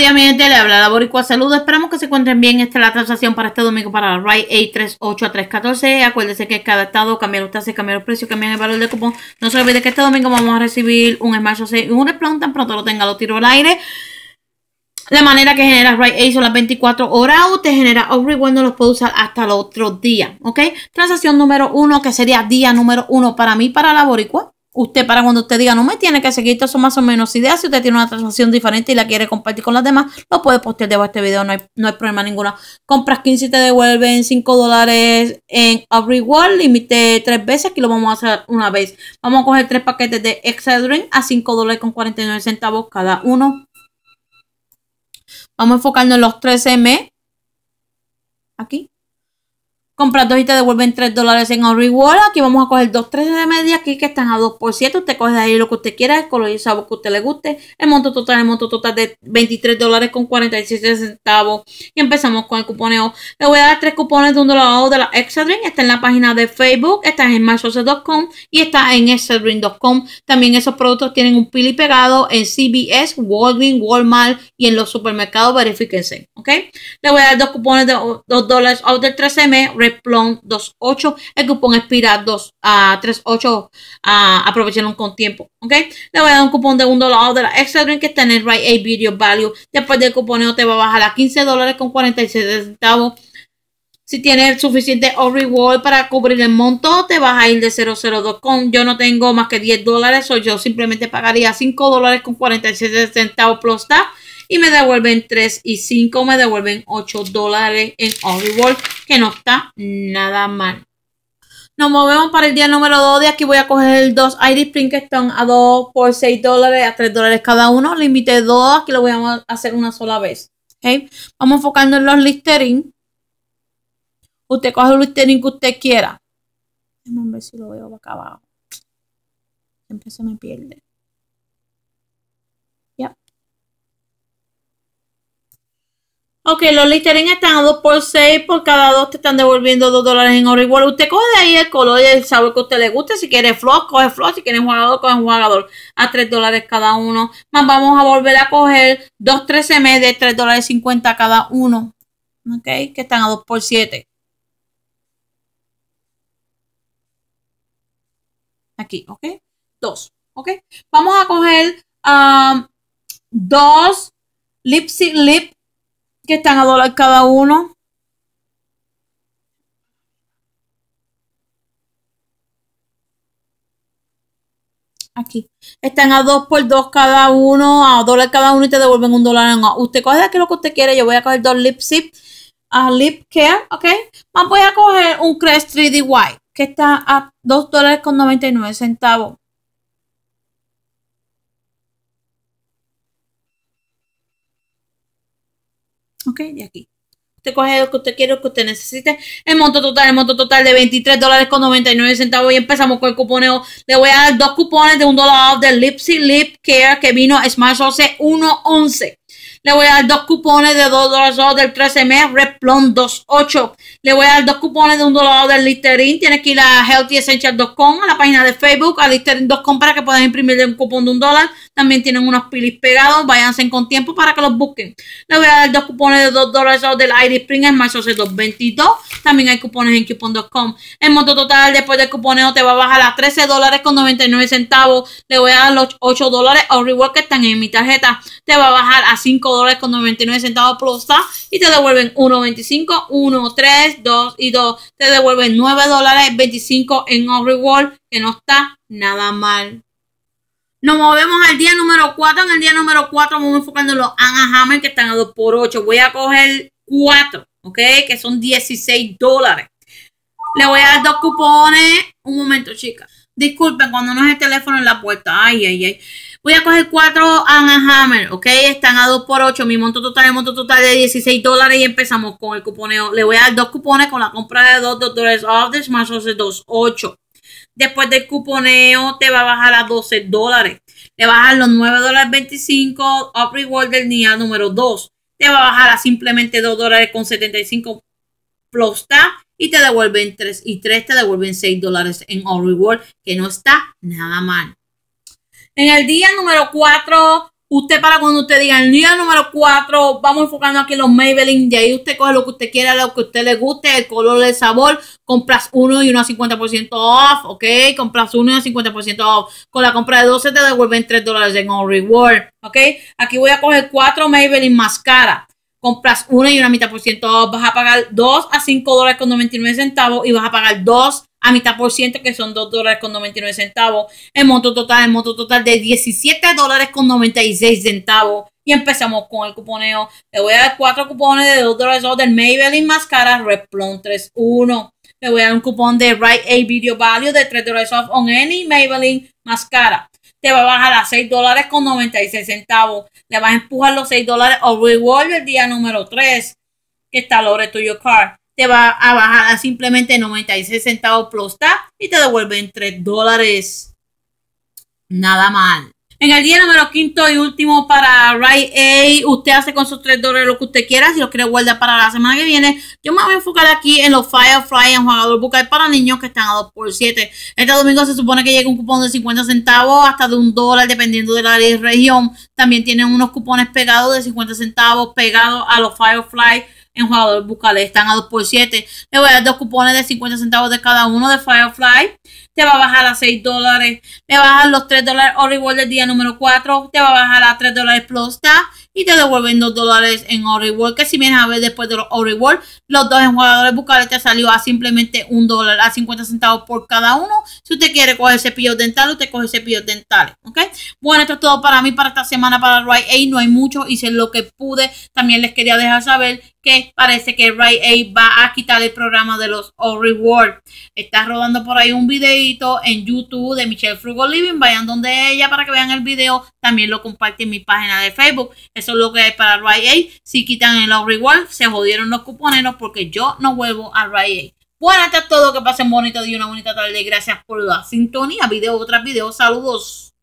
día mi gente. Le habla la Boricua Saludos. Esperamos que se encuentren bien. Esta es la transacción para este domingo para la RAI A38 a 314. Acuérdense que cada estado cambia los tasas, cambia los precios, cambian el valor de cupón. No se olvide que este domingo vamos a recibir un Smash 6 y un Respawn. Tan pronto lo tenga, lo tiro al aire. La manera que genera Rite A son las 24 horas. Usted genera un cuando los puede usar hasta el otro día. ¿Ok? Transacción número uno, que sería día número uno para mí, para la Boricua usted para cuando usted diga, no me tiene que seguir, esto son más o menos ideas. Si usted tiene una transacción diferente y la quiere compartir con las demás, lo puede postear debajo de este video, no hay, problema ninguno. Compras 15 te devuelven 5 dólares en Every límite 3 veces, aquí lo vamos a hacer una vez. Vamos a coger 3 paquetes de Excedrin a 5 dólares con 49 centavos cada uno. Vamos a enfocarnos en los 3 m Aquí. Comprar dos y te devuelven 3 dólares en Reward. Aquí vamos a coger dos 13 de media aquí que están a 2 por 7. Usted coge ahí lo que usted quiera, el color y sabor que usted le guste. El monto total, el monto total de 23 dólares con 47 centavos. Y empezamos con el cuponeo. Le voy a dar tres cupones de un dólar de la Exadrin. Está en la página de Facebook, está en mysocial.com. y está en Exadrin.com. También esos productos tienen un pili pegado en CBS, Walgreens, Walmart y en los supermercados. Verifíquense, ¿ok? Le voy a dar dos cupones de 2 dólares O del 13M Plon 28. El cupón expira 2 a 38. aprovecharon con tiempo. ¿Ok? Le voy a dar un cupón de 1 dólar de la extra drink que está el Right A Video Value. Después del cuponeo te va a bajar a 15 dólares con 46 centavos. Si tienes suficiente o reward para cubrir el monto, te vas a ir de 002 con. Yo no tengo más que 10 dólares, o yo simplemente pagaría 5 dólares con 47 centavos plus está y me devuelven 3 y 5, me devuelven 8 dólares en all reward que no está nada mal. Nos movemos para el día número 2. De aquí voy a coger dos Iris print que están a 2 por 6 dólares, a 3 dólares cada uno. Límite 2, aquí lo voy a hacer una sola vez. ¿okay? Vamos enfocando en los Listerine. Usted coge el Listerine que usted quiera. a ver si lo veo acá abajo. Siempre se me pierde. Ok, los listerines están a 2 por 6, por cada 2 te están devolviendo 2 dólares en oro igual. Usted coge de ahí el color y el sabor que a usted le guste. Si quiere flor, coge flor. Si quiere jugador, coge jugador. A 3 dólares cada uno. Más vamos a volver a coger 2 13M de 3 dólares 50 cada uno. Ok, que están a 2 por 7. Aquí, ok. 2. Ok, vamos a coger 2 um, Lipsy Lip que están a dólar cada uno. Aquí. Están a 2 por 2 cada uno, a dólar cada uno y te devuelven un dólar. En usted coge aquí lo que usted quiere. Yo voy a coger dos lip a uh, lip care, ¿ok? voy a coger un Crest 3D White que está a 2 dólares con 99 centavos. ¿ok? De aquí. Usted coge lo que usted quiere, lo que usted necesite. El monto total, el monto total de 23 dólares con 99 centavos. Y empezamos con el cuponeo. Le voy a dar dos cupones de un dólar off de Lipsy Lip Care que vino Smash OC 111. Le voy a dar dos cupones de 2 dólares del 13 mes Replon 28. Le voy a dar dos cupones de un dólar del Listerine. Tienes que ir a healthyessential.com, a la página de Facebook, a Listerine.com para que puedas imprimirle un cupón de un dólar. También tienen unos pilis pegados. Váyanse con tiempo para que los busquen. Le voy a dar dos cupones de dos dólares del Iris Spring en marzo de También hay cupones en coupon.com. en monto total después del cuponeo te va a bajar a 13 dólares con 99 centavos. Le voy a dar los 8 dólares o reward que están en mi tarjeta. Te va a bajar a 5 dólares con 99 centavos plus y te devuelven 1.25, 1.3. 2 y 2. Te devuelven 9 dólares 25 en un reward, que no está nada mal. Nos movemos al día número 4. En el día número 4 vamos enfocando en los Anna que están a 2 por 8. Voy a coger 4, ¿ok? Que son 16 dólares. Le voy a dar dos cupones. Un momento, chicas. Disculpen cuando no es el teléfono en la puerta. Ay, ay, ay. Voy a coger 4 Hammer, ok, están a 2 por 8 mi monto total, es monto total de 16 dólares y empezamos con el cuponeo. Le voy a dar dos cupones con la compra de 2, 2 dólares off, this, más 12, 2, 8. Después del cuponeo te va a bajar a 12 dólares. le bajan a los 9 dólares 25 up reward del día número 2. Te va a bajar a simplemente 2 dólares con 75 plus y te devuelven 3 y 3 te devuelven 6 dólares en all reward que no está nada mal. En el día número 4, usted para cuando usted diga el día número 4, vamos enfocando aquí los Maybelline. De ahí usted coge lo que usted quiera, lo que usted le guste, el color, el sabor. Compras uno y uno a 50% off, ¿ok? Compras uno y a 50% off. Con la compra de 12 te devuelven 3 dólares en All Reward, ¿ok? Aquí voy a coger 4 Maybelline más cara. Compras una y una mitad por ciento off. Vas a pagar 2 a 5 dólares con 99 centavos y vas a pagar 2 a mitad por ciento, que son 2 dólares con 99 centavos. El monto total, el monto total de 17 dólares con 96 centavos. Y empezamos con el cuponeo. Te voy a dar cuatro cupones de 2 dólares del Maybelline Mascara Replon 31. Te voy a dar un cupón de Right A Video Value de 3 dólares off on any Maybelline Mascara. te va a bajar a 6 dólares con 96 centavos. Le vas a empujar los 6 dólares o reward el día número 3, que está Lore to Your Car te va a bajar a simplemente 96 centavos plus y te devuelven 3 dólares. Nada mal. En el día número quinto y último para Rite A. usted hace con sus 3 dólares lo que usted quiera, si lo quiere guardar para la semana que viene. Yo me voy a enfocar aquí en los Firefly En jugador bucal para niños que están a 2x7. Este domingo se supone que llega un cupón de 50 centavos hasta de un dólar, dependiendo de la región. También tienen unos cupones pegados de 50 centavos pegados a los Firefly en jugadores bucales. Están a 2x7. me voy a dar dos cupones de 50 centavos de cada uno de Firefly. Te va a bajar a 6 dólares. a bajan los 3 dólares o del día número 4. Te va a bajar a 3 dólares plus y te devuelven 2 dólares en world que si vienes a ver después de los world los dos jugadores bucales te salió a simplemente un dólar a 50 centavos por cada uno. Si usted quiere coger cepillos dentales, usted coge cepillos dentales, ¿ok? Bueno, esto es todo para mí para esta semana para Ray A no hay mucho, hice lo que pude. También les quería dejar saber que parece que Ray A va a quitar el programa de los world Está rodando por ahí un videito en YouTube de Michelle Frugal Living, vayan donde ella para que vean el video también lo compartí en mi página de Facebook. Eso es lo que hay para RIA. Si quitan el reward, se jodieron los cuponeros porque yo no vuelvo a RIA. Bueno. hasta es todos, que pasen bonito día, una bonita tarde. Gracias por la sintonía. Video Otros videos. Saludos.